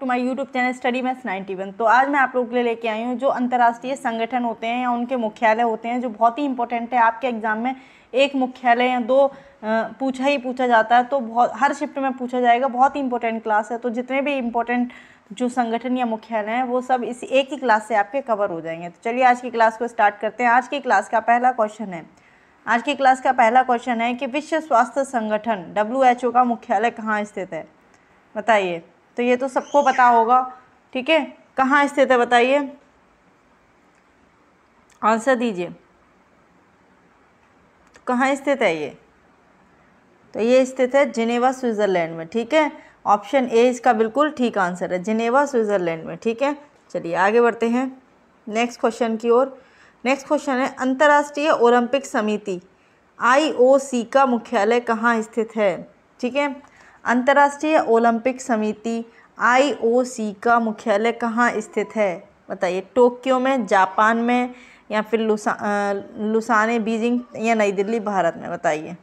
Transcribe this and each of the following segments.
to my YouTube channel study maths 91 तो आज मैं आप लोगों के लिए लेके आई हूँ जो अंतर्राष्ट्रीय संगठन होते हैं या उनके मुख्यालय होते हैं जो बहुत ही इंपॉर्टेंट है आपके एग्जाम में एक मुख्यालय या दो पूछा ही पूछा जाता है तो बहुत हर शिफ्ट में पूछा जाएगा बहुत ही इंपॉर्टेंट क्लास है तो जितने भी इंपॉर्टेंट जो संगठन या मुख्यालय हैं वो सब इस एक ही क्लास से आपके कवर हो जाएंगे तो चलिए आज की क्लास को स्टार्ट करते हैं आज की क्लास का पहला क्वेश्चन है आज की क्लास का पहला क्वेश्चन है कि विश्व स्वास्थ्य संगठन डब्ल्यू का मुख्यालय कहाँ स्थित है बताइए तो ये तो सबको पता होगा ठीक है कहाँ स्थित है बताइए आंसर दीजिए तो कहाँ स्थित है ये तो ये स्थित है जिनेवा स्विट्ज़रलैंड में ठीक है ऑप्शन ए इसका बिल्कुल ठीक आंसर है जिनेवा स्विट्ज़रलैंड में ठीक है चलिए आगे बढ़ते हैं नेक्स्ट क्वेश्चन की ओर नेक्स्ट क्वेश्चन है अंतर्राष्ट्रीय ओलंपिक समिति आईओसी का मुख्यालय कहाँ स्थित है ठीक है अंतर्राष्ट्रीय ओलंपिक समिति आईओसी का मुख्यालय कहाँ स्थित है बताइए टोक्यो में जापान में या फिर लुसा लुसाने बीजिंग या नई दिल्ली भारत में बताइए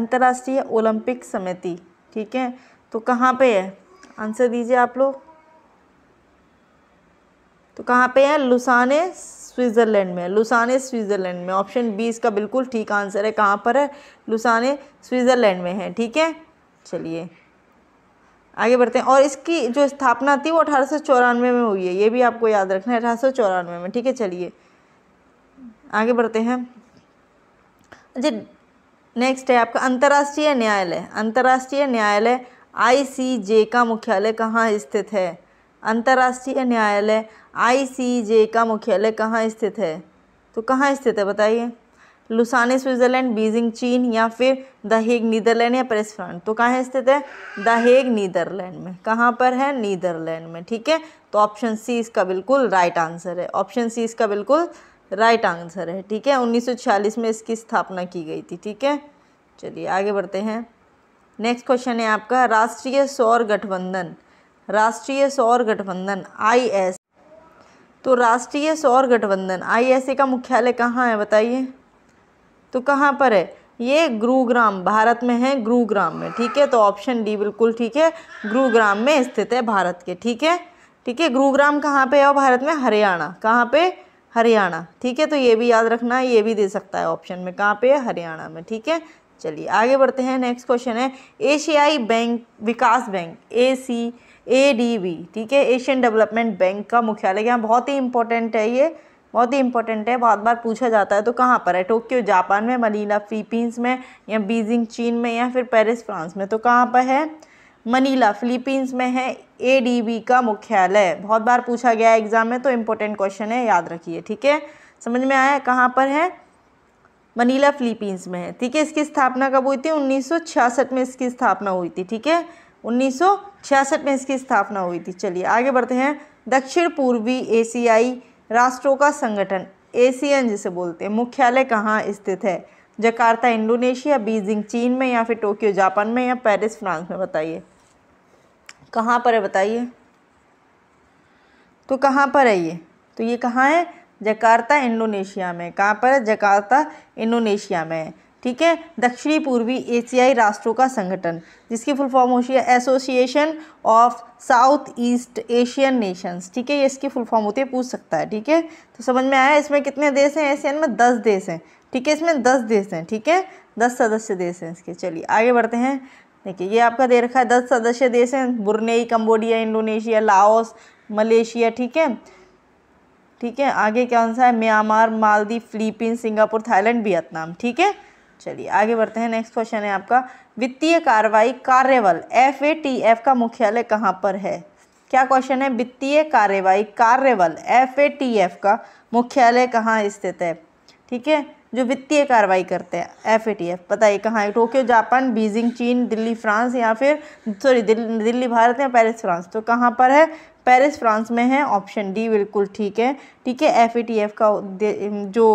अंतर्राष्ट्रीय ओलंपिक समिति ठीक है तो कहाँ पे है आंसर दीजिए आप लोग तो कहाँ पे है लुसाने स्विट्ज़रलैंड में लुसाने स्विट्ज़रलैंड में ऑप्शन बी इसका बिल्कुल ठीक आंसर है कहाँ पर है लुसाने स्विट्ज़रलैंड में है ठीक है चलिए आगे बढ़ते हैं और इसकी जो स्थापना थी वो अठारह में हुई है ये भी आपको याद रखना है अठारह में ठीक है चलिए आगे बढ़ते हैं जी नेक्स्ट है आपका अंतर्राष्ट्रीय न्यायालय अंतर्राष्ट्रीय न्यायालय आईसीजे का मुख्यालय कहाँ स्थित है अंतर्राष्ट्रीय न्यायालय आईसीजे का मुख्यालय कहाँ स्थित है तो कहाँ स्थित है बताइए लुसाने स्विट्ज़रलैंड बीजिंग चीन या फिर द हेग नीदरलैंड या प्रेस फ्रंट तो कहाँ स्थित है द हेग नीदरलैंड में कहाँ पर है नीदरलैंड में ठीक है तो ऑप्शन सी इसका बिल्कुल राइट आंसर है ऑप्शन सी इसका बिल्कुल राइट आंसर है ठीक है 1946 में इसकी स्थापना की गई थी ठीक है चलिए आगे बढ़ते हैं नेक्स्ट क्वेश्चन है आपका राष्ट्रीय सौर गठबंधन राष्ट्रीय सौर गठबंधन आई एस तो राष्ट्रीय सौर गठबंधन आई एस ए का मुख्यालय कहाँ है बताइए तो कहाँ पर है ये गुरुग्राम भारत में है गुरुग्राम में ठीक है तो ऑप्शन डी बिल्कुल ठीक है गुरुग्राम में स्थित है भारत के ठीक है ठीक है गुरुग्राम कहाँ पे है और भारत में हरियाणा कहाँ पे हरियाणा ठीक है तो ये भी याद रखना है ये भी दे सकता है ऑप्शन में कहाँ पे है हरियाणा में ठीक है चलिए आगे बढ़ते हैं नेक्स्ट क्वेश्चन है एशियाई बैंक विकास बैंक ए सी एडीबी ठीक है एशियन डेवलपमेंट बैंक का मुख्यालय यहाँ बहुत ही इंपॉर्टेंट है ये बहुत ही इंपॉर्टेंट है बहुत बार पूछा जाता है तो कहाँ पर है टोक्यो जापान में मनीला फिलीपींस में या बीजिंग चीन में या फिर पेरिस फ्रांस में तो कहाँ पर है मनीला फिलीपींस में है एडीबी का मुख्यालय बहुत बार पूछा गया है एग्ज़ाम में तो इम्पोर्टेंट क्वेश्चन है याद रखिए ठीक है समझ में आया कहाँ पर है मनीला फिलीपींस में है ठीक है इसकी स्थापना कब हुई थी 1966 में इसकी स्थापना हुई थी ठीक है उन्नीस में इसकी स्थापना हुई थी चलिए आगे बढ़ते हैं दक्षिण पूर्वी एशियाई राष्ट्रों का संगठन एशियन जिसे बोलते हैं मुख्यालय कहाँ स्थित है जकार्ता इंडोनेशिया बीजिंग चीन में या फिर टोक्यो जापान में या पेरिस फ्रांस में बताइए कहाँ पर है बताइए तो कहाँ पर है ये तो ये कहाँ है जकार्ता इंडोनेशिया में कहाँ पर है जकार्ता इंडोनेशिया में है ठीक है दक्षिणी पूर्वी एशियाई राष्ट्रों का संगठन जिसकी फुल फॉर्म होती है Association of South East Asian Nations ठीक है ये इसकी फुल फॉर्म होती है पूछ सकता है ठीक है तो समझ में आया इसमें कितने देश हैं एशियन में दस देश हैं ठीक है इसमें दस देश हैं ठीक है दस सदस्य देश हैं इसके चलिए आगे बढ़ते हैं देखिए ये आपका दे रखा है दस सदस्य देश हैं Brunei Cambodia Indonesia Laos Malaysia ठीक है ठीक है आगे क्या आंसर है Myanmar Maldives Philippines Singapore Thailand Vietnam ठीक है चलिए आगे बढ़ते हैं नेक्स्ट क्वेश्चन है आपका वित्तीय कार्रवाई कार्यबल एफ ए टी एफ का मुख्यालय कहाँ पर है क्या क्वेश्चन है वित्तीय कार्रवाई कार्यबल एफ ए टी एफ का मुख्यालय कहाँ स्थित है ठीक है जो वित्तीय कार्रवाई करते हैं एफ ए टी एफ बताइए कहाँ है टोक्यो जापान बीजिंग चीन दिल्ली फ्रांस या फिर सॉरी दिल, दिल्ली भारत या पेरिस फ्रांस तो कहाँ पर है पेरिस फ्रांस में है ऑप्शन डी बिल्कुल ठीक है ठीक है एफ ए टी एफ का जो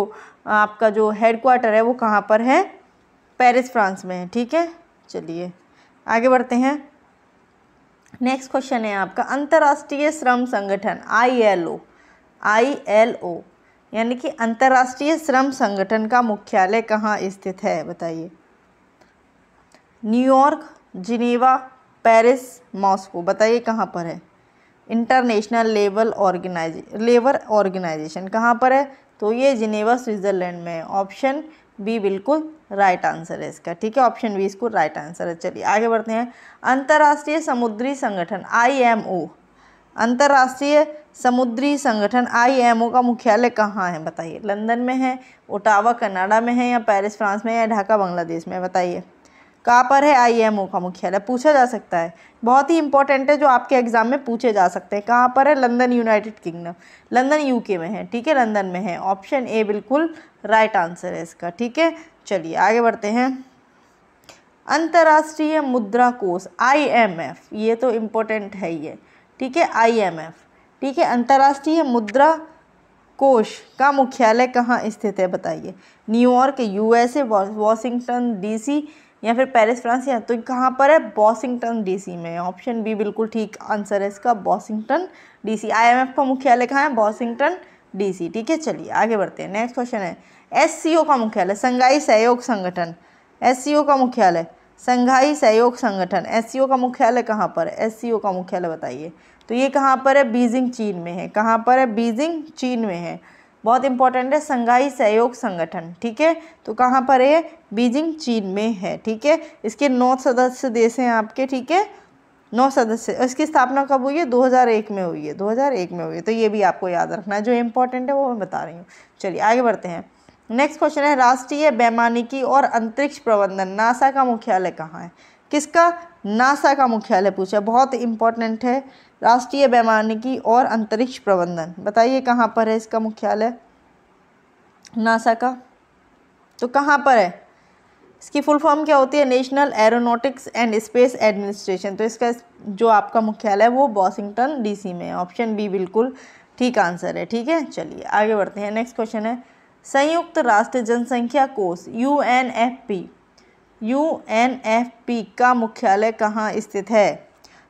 आपका जो हेडक्वार्टर है वो कहाँ पर है पेरिस फ्रांस में है ठीक है चलिए आगे बढ़ते हैं नेक्स्ट क्वेश्चन है आपका अंतर्राष्ट्रीय श्रम संगठन आईएलओ आईएलओ यानी कि अंतर्राष्ट्रीय श्रम संगठन का मुख्यालय कहाँ स्थित है बताइए न्यूयॉर्क जिनेवा पेरिस मॉस्को बताइए कहाँ पर है international level organise labour organisation कहाँ पर है तो ये जिनेवा स्विट्ज़रलैंड में है ऑप्शन बी बिल्कुल राइट आंसर है इसका ठीक है ऑप्शन बी इसको राइट आंसर है चलिए आगे बढ़ते हैं अंतर्राष्ट्रीय समुद्री संगठन आईएमओ अंतर्राष्ट्रीय समुद्री संगठन आईएमओ का मुख्यालय कहाँ है बताइए लंदन में है ओटावा कनाडा में है या पेरिस फ्रांस में है या ढाका बांग्लादेश में बताइए कहाँ पर है आईएमओ का मुख्यालय पूछा जा सकता है बहुत ही इंपॉर्टेंट है जो आपके एग्जाम में पूछे जा सकते हैं कहाँ पर है London United Kingdom London UK में है ठीक है लंदन में है ऑप्शन ए बिल्कुल राइट आंसर है इसका ठीक है चलिए आगे बढ़ते हैं अंतर्राष्ट्रीय मुद्रा कोष आईएमएफ ये तो इम्पोर्टेंट है ये ठीक है आईएमएफ ठीक है अंतर्राष्ट्रीय मुद्रा कोष का मुख्यालय कहाँ स्थित है बताइए न्यूयॉर्क यूएसए वॉशिंगटन डीसी या फिर पेरिस फ्रांस या तो कहाँ पर है वॉशिंगटन डीसी में ऑप्शन बी बिल्कुल ठीक आंसर है इसका वॉशिंगटन डीसी आईएमएफ का मुख्यालय कहाँ है वॉशिंगटन डीसी ठीक है चलिए आगे बढ़ते हैं नेक्स्ट क्वेश्चन है एससीओ का मुख्यालय संघाई सहयोग संगठन एससीओ का मुख्यालय संघाई सहयोग संगठन एससीओ का मुख्यालय कहाँ पर है एससीओ का मुख्यालय बताइए तो ये कहाँ पर है बीजिंग चीन में है कहाँ पर है बीजिंग चीन में है बहुत इंपॉर्टेंट है संघाई सहयोग संगठन ठीक है तो कहाँ पर है बीजिंग चीन में है ठीक है इसके नौ सदस्य देश हैं आपके ठीक है नौ सदस्य इसकी स्थापना कब हुई है 2001 में हुई है 2001 में हुई है तो ये भी आपको याद रखना है जो इम्पोर्टेंट है वो मैं बता रही हूँ चलिए आगे बढ़ते हैं नेक्स्ट क्वेश्चन है राष्ट्रीय बैमानिकी और अंतरिक्ष प्रबंधन नासा का मुख्यालय कहाँ है किसका नासा का मुख्यालय पूछा बहुत इंपॉर्टेंट है राष्ट्रीय वैमानिकी और अंतरिक्ष प्रबंधन बताइए कहाँ पर है इसका मुख्यालय नासा का तो कहाँ पर है इसकी फुल फॉर्म क्या होती है National Aeronautics and Space Administration तो इसका जो आपका मुख्यालय है वो वॉशिंगटन डीसी में है ऑप्शन बी बिल्कुल ठीक आंसर है ठीक है चलिए आगे बढ़ते हैं नेक्स्ट क्वेश्चन है संयुक्त राष्ट्र जनसंख्या कोष U N F P U F P का मुख्यालय कहाँ स्थित है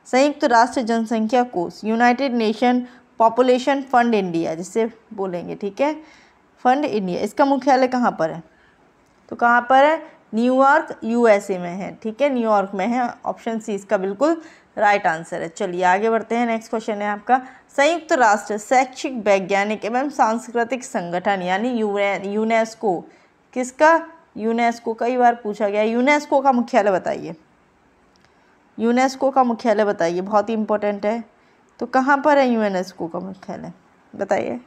संयुक्त राष्ट्र जनसंख्या कोष United Nation Population Fund India जिसे बोलेंगे ठीक है फंड इंडिया इसका मुख्यालय कहाँ पर है तो कहाँ पर है न्यूयॉर्क यूएसए में है ठीक है न्यूयॉर्क में है ऑप्शन सी इसका बिल्कुल राइट आंसर है चलिए आगे बढ़ते हैं नेक्स्ट क्वेश्चन है आपका संयुक्त राष्ट्र शैक्षिक वैज्ञानिक एवं सांस्कृतिक संगठन यानी यूनेस्को किसका यूनेस्को कई बार पूछा गया यूनेस्को का मुख्यालय बताइए यूनेस्को का मुख्यालय बताइए बहुत ही इम्पोर्टेंट है तो कहाँ पर है यूनेस्को का मुख्यालय बताइए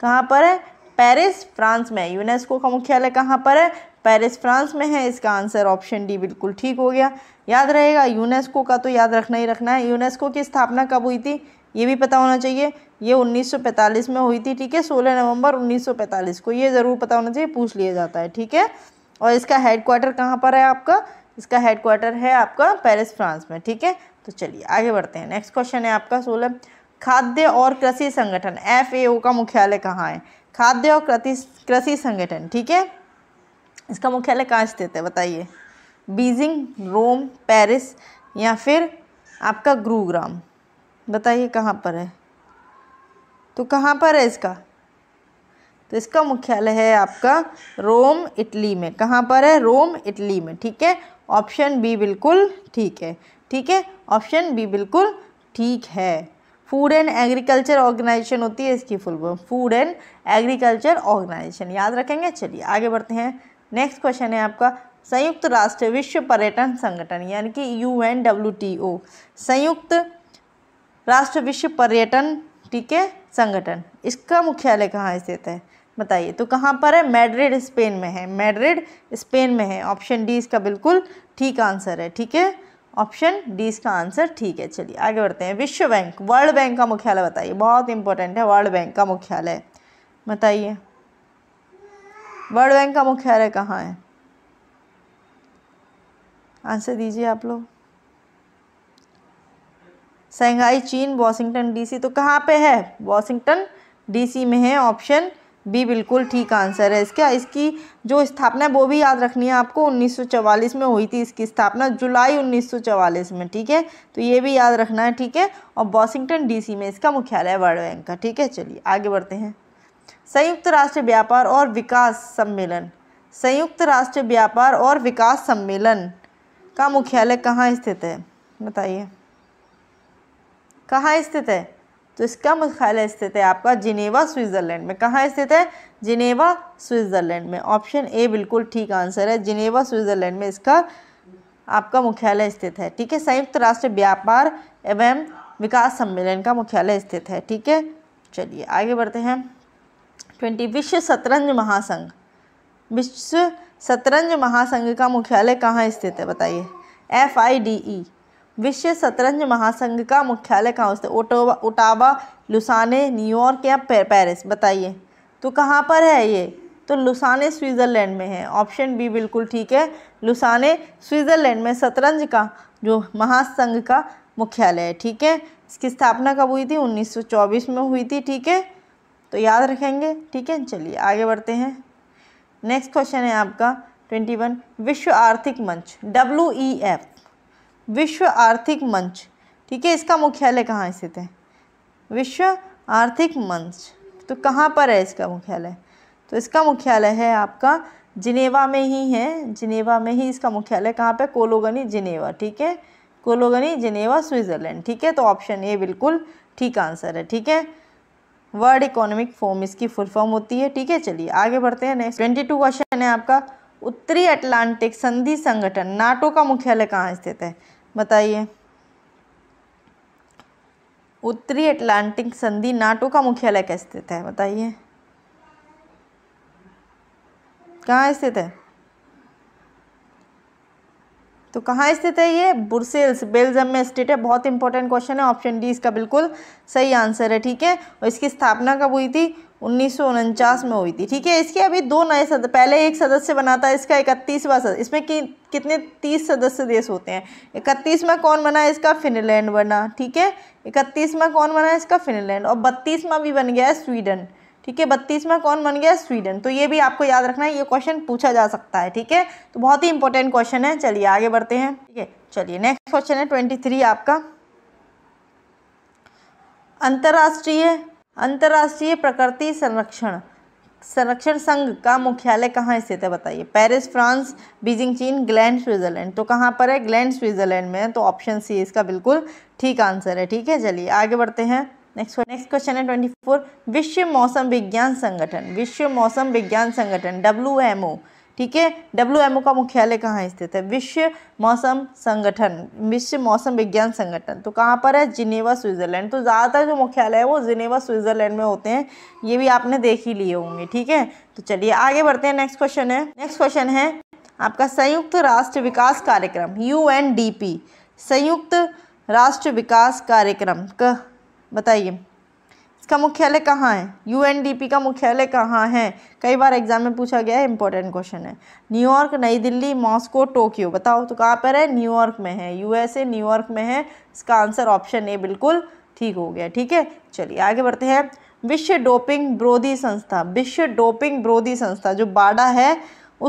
कहाँ पर है पेरिस फ्रांस में यूनेस्को का मुख्यालय कहाँ पर है पेरिस फ्रांस में है इसका आंसर ऑप्शन डी बिल्कुल ठीक हो गया याद रहेगा यूनेस्को का तो याद रखना ही रखना है यूनेस्को की स्थापना कब हुई थी ये भी पता होना चाहिए ये 1945 में हुई थी ठीक है 16 नवंबर 1945 को ये ज़रूर पता होना चाहिए पूछ लिया जाता है ठीक है और इसका हेड क्वार्टर कहाँ पर है आपका इसका हेडक्वार्टर है आपका पेरिस फ्रांस में ठीक है तो चलिए आगे बढ़ते हैं नेक्स्ट क्वेश्चन है आपका सोलह खाद्य और कृषि संगठन एफ का मुख्यालय कहाँ है खाद्य और कृषि संगठन ठीक है इसका मुख्यालय कहाँ स्थित है बताइए बीजिंग रोम पेरिस या फिर आपका गुरुग्राम बताइए कहाँ पर है तो कहाँ पर है इसका तो इसका मुख्यालय है आपका रोम इटली में कहाँ पर है रोम इटली में ठीक है ऑप्शन बी बिल्कुल ठीक है ठीक है ऑप्शन बी बिल्कुल ठीक है फूड एंड एग्रीकल्चर ऑर्गेनाइजेशन होती है इसकी full food and agriculture organisation याद रखेंगे चलिए आगे बढ़ते हैं नेक्स्ट क्वेश्चन है आपका संयुक्त राष्ट्र विश्व पर्यटन संगठन यानी कि U N W T O संयुक्त राष्ट्र विश्व पर्यटन ठीक है संगठन इसका मुख्यालय कहाँ स्थित है बताइए तो कहाँ पर है मैड्रिड स्पेन में है मैड्रिड स्पेन में है ऑप्शन डी इसका बिल्कुल ठीक आंसर है ठीक है ऑप्शन डी इसका आंसर ठीक है चलिए आगे बढ़ते हैं विश्व बैंक वर्ल्ड बैंक का मुख्यालय बताइए बहुत इंपॉर्टेंट है वर्ल्ड बैंक का मुख्यालय बताइए वर्ल्ड बैंक का मुख्यालय कहाँ है आंसर दीजिए आप लोग शंघाई चीन वॉशिंगटन डीसी तो कहाँ पे है वॉशिंगटन डीसी में है ऑप्शन बी बिल्कुल ठीक आंसर है इसका इसकी जो स्थापना है वो भी याद रखनी है आपको 1944 में हुई थी इसकी स्थापना जुलाई 1944 में ठीक है तो ये भी याद रखना है ठीक है और वॉशिंगटन डीसी में इसका मुख्यालय वर्ल्ड बैंक का ठीक है चलिए आगे बढ़ते हैं संयुक्त राष्ट्र व्यापार और विकास सम्मेलन संयुक्त राष्ट्र व्यापार और विकास सम्मेलन का मुख्यालय कहाँ स्थित है बताइए कहाँ स्थित है तो इसका मुख्यालय स्थित है आपका जिनेवा स्विट्ज़रलैंड में कहाँ स्थित है जिनेवा स्विट्ज़रलैंड में ऑप्शन ए बिल्कुल ठीक आंसर है जिनेवा स्विट्ज़रलैंड में इसका आपका मुख्यालय स्थित है ठीक है संयुक्त राष्ट्र व्यापार एवं विकास सम्मेलन का मुख्यालय स्थित है ठीक है चलिए आगे बढ़ते हैं ट्वेंटी विश्व शतरंज महासंघ विश्व शतरंज महासंघ का मुख्यालय कहाँ स्थित है बताइए एफ आई डी ई विश्व शतरंज महासंघ का मुख्यालय कहाँ स्थित ओटोवा ओटावा लुसाने न्यूयॉर्क या पेरिस बताइए तो कहाँ पर है ये तो लुसाने स्विट्ज़रलैंड में है ऑप्शन बी बिल्कुल ठीक है लुसाने स्विट्ज़रलैंड में शतरंज का जो महासंघ का मुख्यालय है ठीक है इसकी स्थापना कब हुई थी 1924 में हुई थी ठीक है तो याद रखेंगे ठीक है चलिए आगे बढ़ते हैं नेक्स्ट क्वेश्चन है आपका ट्वेंटी वन विश्व आर्थिक मंच डब्ल्यू ई एफ विश्व आर्थिक मंच ठीक है इसका मुख्यालय कहाँ स्थित है विश्व आर्थिक मंच तो कहाँ पर है इसका मुख्यालय तो इसका मुख्यालय है आपका जिनेवा में ही है जिनेवा में ही इसका मुख्यालय कहाँ पर कोलोगनी जिनेवा ठीक है कोलोगनी जिनेवा स्विट्ज़रलैंड ठीक है तो ऑप्शन ए बिल्कुल ठीक आंसर है ठीक है वर्ल्ड इकोनॉमिक फॉर्म इसकी फुल फॉर्म होती है ठीक है चलिए आगे बढ़ते हैं नेक्स्ट ट्वेंटी टू क्वेश्चन है आपका उत्तरी अटलांटिक संधि संगठन नाटो का मुख्यालय कहाँ स्थित है बताइए उत्तरी अटलांटिक संधि नाटो का मुख्यालय क्या स्थित है बताइए कहाँ स्थित है तो कहाँ स्थित है ये बुरसेल्स बेल्जियम में स्टेट है बहुत इंपॉर्टेंट क्वेश्चन है ऑप्शन डी इसका बिल्कुल सही आंसर है ठीक है और इसकी स्थापना कब हुई थी उन्नीस में हुई थी ठीक है इसके अभी दो नए सदस्य पहले एक सदस्य बना था इसका इकतीसवा सदस्य इसमें कि कितने तीस सदस्य देश होते हैं इकतीसवा कौन बना है इसका फिनलैंड बना ठीक है इकतीसवा कौन बना है इसका फिनलैंड और बत्तीसवा भी बन गया है स्वीडन ठीक है बत्तीसवा कौन बन गया स्वीडन तो ये भी आपको याद रखना है ये क्वेश्चन पूछा जा सकता है ठीक है तो बहुत ही इंपॉर्टेंट क्वेश्चन है चलिए आगे बढ़ते हैं ठीक है चलिए नेक्स्ट क्वेश्चन है ट्वेंटी थ्री आपका अंतर्राष्ट्रीय अंतर्राष्ट्रीय प्रकृति संरक्षण संरक्षण संघ का मुख्यालय कहाँ स्थित है बताइए पेरिस फ्रांस बीजिंग चीन ग्लैंड स्विट्ज़रलैंड तो कहाँ पर है ग्लैंड स्विट्ज़रलैंड में तो ऑप्शन सी इसका बिल्कुल ठीक आंसर है ठीक है चलिए आगे बढ़ते हैं नेक्स्ट नेक्स्ट क्वेश्चन है ट्वेंटी फोर विश्व मौसम विज्ञान संगठन विश्व मौसम विज्ञान संगठन डब्ल्यू एम ओ ठीक है डब्ल्यू एम ओ का मुख्यालय कहाँ स्थित है विश्व मौसम संगठन विश्व मौसम विज्ञान संगठन तो कहाँ पर है जिनेवा स्विट्ज़रलैंड तो ज़्यादातर जो मुख्यालय है वो जिनेवा स्विट्ज़रलैंड में होते हैं ये भी आपने देख ही लिए होंगे ठीक है तो चलिए आगे बढ़ते हैं नेक्स्ट क्वेश्चन है नेक्स्ट क्वेश्चन है आपका संयुक्त राष्ट्र विकास कार्यक्रम यू संयुक्त राष्ट्र विकास कार्यक्रम का बताइए इसका मुख्यालय कहाँ है यू का मुख्यालय कहाँ है कई बार एग्जाम में पूछा गया है इंपॉर्टेंट क्वेश्चन है न्यूयॉर्क नई दिल्ली मॉस्को टोक्यो बताओ तो कहाँ पर है न्यूयॉर्क में है यूएसए न्यूयॉर्क में है इसका आंसर ऑप्शन ए बिल्कुल ठीक हो गया ठीक है चलिए आगे बढ़ते हैं विश्व डोपिंग विरोधी संस्था विश्व डोपिंग विरोधी संस्था जो बाडा है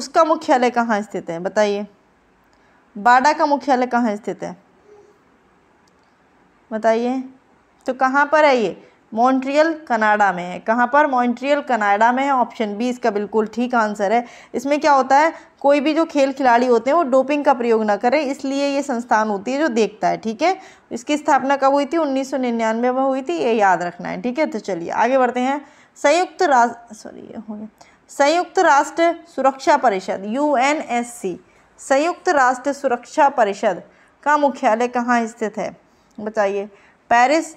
उसका मुख्यालय कहाँ स्थित है बताइए बाडा का मुख्यालय कहाँ स्थित है बताइए तो कहाँ पर है ये मॉन्ट्रियल कनाडा में है कहाँ पर मॉन्ट्रियल कनाडा में है ऑप्शन बी इसका बिल्कुल ठीक आंसर है इसमें क्या होता है कोई भी जो खेल खिलाड़ी होते हैं वो डोपिंग का प्रयोग ना करें इसलिए ये संस्थान होती है जो देखता है ठीक है इसकी स्थापना कब हुई थी उन्नीस में हुई थी ये याद रखना है ठीक है तो चलिए आगे बढ़ते हैं संयुक्त राष्ट्र सॉरी ये हो संयुक्त राष्ट्र सुरक्षा परिषद यू संयुक्त राष्ट्र सुरक्षा परिषद का मुख्यालय कहाँ स्थित है बताइए पेरिस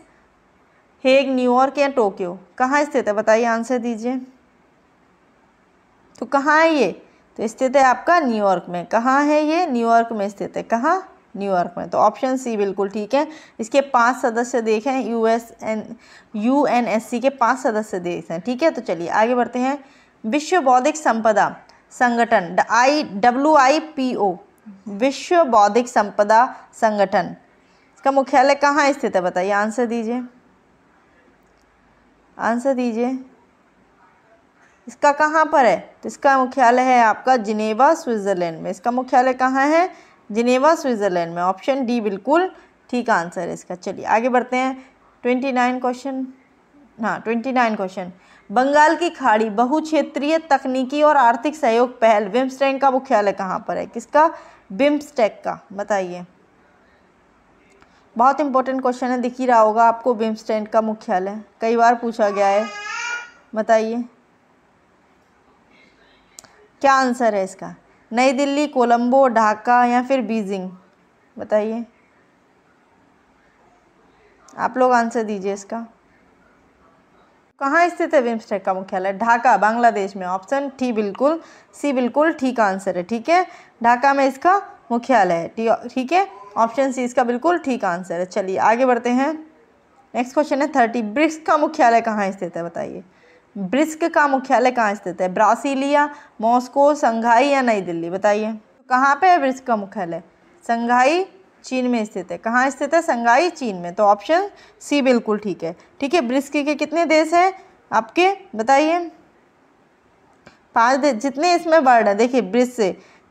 हेग न्यूयॉर्क या टोक्यो कहाँ स्थित है बताइए आंसर दीजिए तो कहाँ है ये तो स्थित है आपका न्यूयॉर्क में कहाँ है ये न्यूयॉर्क में स्थित है कहाँ न्यूयॉर्क में तो ऑप्शन सी बिल्कुल ठीक है इसके पांच सदस्य देश हैं U S N U N S C के पांच सदस्य देश हैं ठीक है तो चलिए आगे बढ़ते हैं विश्व बौद्धिक संपदा संगठन I W I P O विश्व बौद्धिक संपदा संगठन इसका मुख्यालय कहाँ स्थित है बताइए आंसर दीजिए आंसर दीजिए इसका कहाँ पर है तो इसका मुख्यालय है आपका जिनेवा स्विट्ज़रलैंड में इसका मुख्यालय कहाँ है जिनेवा स्विट्ज़रलैंड में ऑप्शन डी बिल्कुल ठीक आंसर है इसका चलिए आगे बढ़ते हैं ट्वेंटी नाइन क्वेश्चन हाँ ट्वेंटी नाइन क्वेश्चन बंगाल की खाड़ी बहु क्षेत्रीय तकनीकी और आर्थिक सहयोग पहल बिम्स्टेक का मुख्यालय कहाँ पर है किसका बिम्स्टेक का बताइए बहुत इंपॉर्टेंट क्वेश्चन है दिख ही रहा होगा आपको बिम्स्टेंट का मुख्यालय कई बार पूछा गया है बताइए क्या आंसर है इसका नई दिल्ली कोलंबो ढाका या फिर बीजिंग बताइए आप लोग आंसर दीजिए इसका कहाँ स्थित है बिम्स्टेक का मुख्यालय ढाका बांग्लादेश में ऑप्शन टी बिल्कुल सी बिल्कुल ठीक आंसर है ठीक है ढाका में इसका मुख्यालय ठीक है ऑप्शन सी इसका बिल्कुल ठीक आंसर है चलिए आगे बढ़ते हैं नेक्स्ट क्वेश्चन है थर्टी ब्रिक्स का मुख्यालय कहाँ स्थित है बताइए ब्रिस्क का मुख्यालय कहाँ स्थित है ब्रासीलिया मॉस्को संघाई या नई दिल्ली बताइए कहाँ पे है ब्रिस्क का मुख्यालय संघाई चीन में स्थित है कहाँ स्थित है संघाई चीन में तो ऑप्शन सी बिल्कुल ठीक है ठीक है ब्रिस्क के कितने देश हैं आपके बताइए पांच देश जितने इसमें वर्ड है देखिए ब्रिस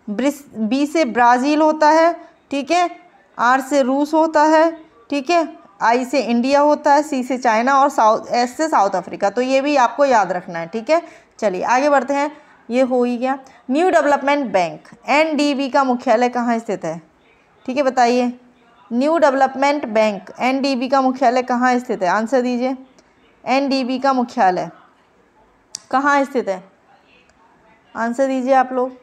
बी से ब्राज़ील होता है ठीक है आर से रूस होता है ठीक है आई से इंडिया होता है सी से चाइना और साउथ एस से साउथ अफ्रीका तो ये भी आपको याद रखना है ठीक है चलिए आगे बढ़ते हैं ये हो ही गया न्यू डेवलपमेंट बैंक एनडीबी का मुख्यालय कहाँ स्थित है ठीक है बताइए न्यू डेवलपमेंट बैंक एनडीबी का मुख्यालय कहाँ स्थित है आंसर दीजिए एनडीबी का मुख्यालय कहाँ स्थित है आंसर दीजिए आप लोग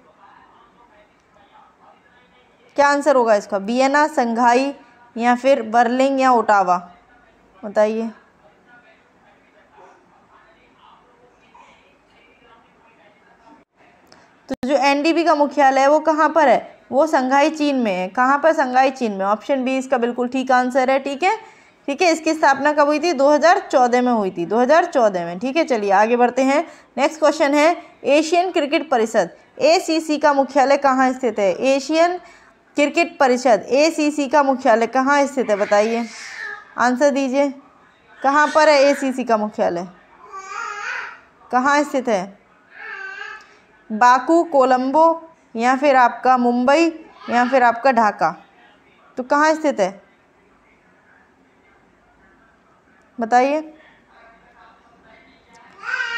क्या आंसर होगा इसका बियना संघाई या फिर बर्लिंग या ओटावा बताइए तो जो एनडीबी का मुख्यालय है वो कहाँ पर है वो संघाई चीन में है कहाँ पर संघाई चीन में ऑप्शन बी इसका बिल्कुल ठीक आंसर है ठीक है ठीक है इसकी स्थापना कब हुई थी 2014 में हुई थी 2014 में ठीक है चलिए आगे बढ़ते हैं नेक्स्ट क्वेश्चन है एशियन क्रिकेट परिषद एसीसी का मुख्यालय कहाँ स्थित है एशियन क्रिकेट परिषद एसीसी का मुख्यालय कहाँ स्थित है बताइए आंसर दीजिए कहाँ पर है एसीसी का मुख्यालय कहाँ स्थित है बाकू कोलंबो या फिर आपका मुंबई या फिर आपका ढाका तो कहाँ स्थित है बताइए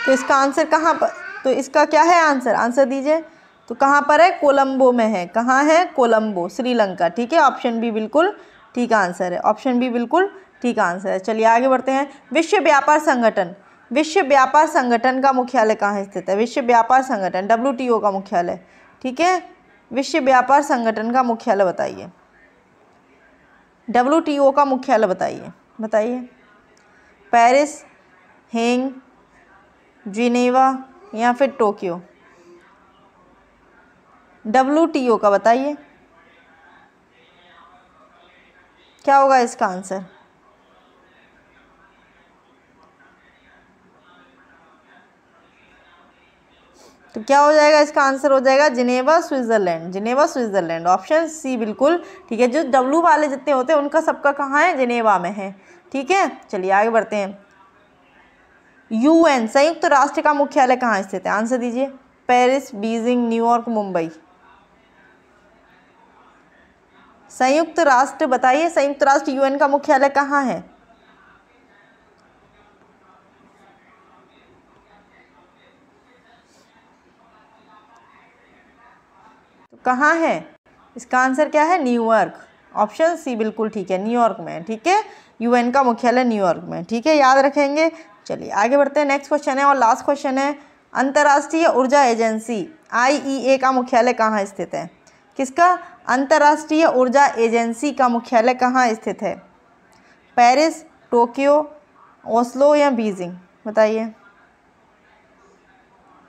तो इसका आंसर कहाँ पर तो इसका क्या है आंसर आंसर दीजिए तो कहाँ पर है कोलंबो में है कहाँ है कोलंबो श्रीलंका ठीक है ऑप्शन बी बिल्कुल ठीक आंसर है ऑप्शन बी बिल्कुल ठीक आंसर है चलिए आगे बढ़ते हैं विश्व व्यापार संगठन विश्व व्यापार संगठन का मुख्यालय कहाँ स्थित है विश्व व्यापार संगठन डब्ल्यू का मुख्यालय ठीक है विश्व व्यापार संगठन का मुख्यालय बताइए डब्ल्यू का मुख्यालय बताइए बताइए पेरिस हेंग जिनेवा या फिर टोक्यो डब्ल्यू टी ओ का बताइए क्या होगा इसका आंसर तो क्या हो जाएगा इसका आंसर हो जाएगा Geneva Switzerland Geneva Switzerland option C बिल्कुल ठीक है जो डब्लू वाले जितने होते हैं उनका सबका कहाँ है जिनेवा में है ठीक है चलिए आगे बढ़ते हैं यूएन संयुक्त तो राष्ट्र का मुख्यालय कहाँ स्थित है आंसर दीजिए पेरिस बीजिंग न्यूयॉर्क मुंबई संयुक्त राष्ट्र बताइए संयुक्त राष्ट्र यूएन का मुख्यालय कहाँ है तो कहाँ है इसका आंसर क्या है न्यूयॉर्क ऑप्शन सी बिल्कुल ठीक है न्यूयॉर्क में ठीक है यूएन का मुख्यालय न्यूयॉर्क में ठीक है याद रखेंगे चलिए आगे बढ़ते हैं नेक्स्ट क्वेश्चन है और लास्ट क्वेश्चन है अंतर्राष्ट्रीय ऊर्जा एजेंसी आईईए e का मुख्यालय कहाँ स्थित है किसका अंतर्राष्ट्रीय ऊर्जा एजेंसी का मुख्यालय कहाँ स्थित है पेरिस टोक्यो ओस्लो या बीजिंग बताइए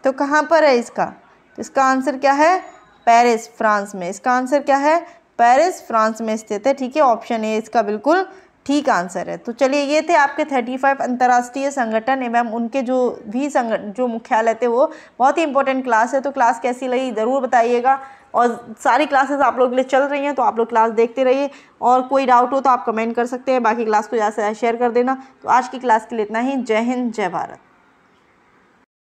तो कहाँ पर है इसका इसका आंसर क्या है पेरिस फ्रांस में इसका आंसर क्या है पेरिस फ्रांस में स्थित है ठीक है ऑप्शन ए इसका बिल्कुल ठीक आंसर है तो चलिए ये थे आपके थर्टी फाइव अंतर्राष्ट्रीय संगठन एवं उनके जो भी संगठन जो मुख्यालय थे वो बहुत ही इंपॉर्टेंट क्लास है तो क्लास कैसी लगी ज़रूर बताइएगा और सारी क्लासेस आप लोग के लिए चल रही हैं तो आप लोग क्लास देखते रहिए और कोई डाउट हो तो आप कमेंट कर सकते हैं बाकी क्लास को ज़्यादा से ज़्यादा शेयर कर देना तो आज की क्लास के लिए इतना ही जय हिंद जय भारत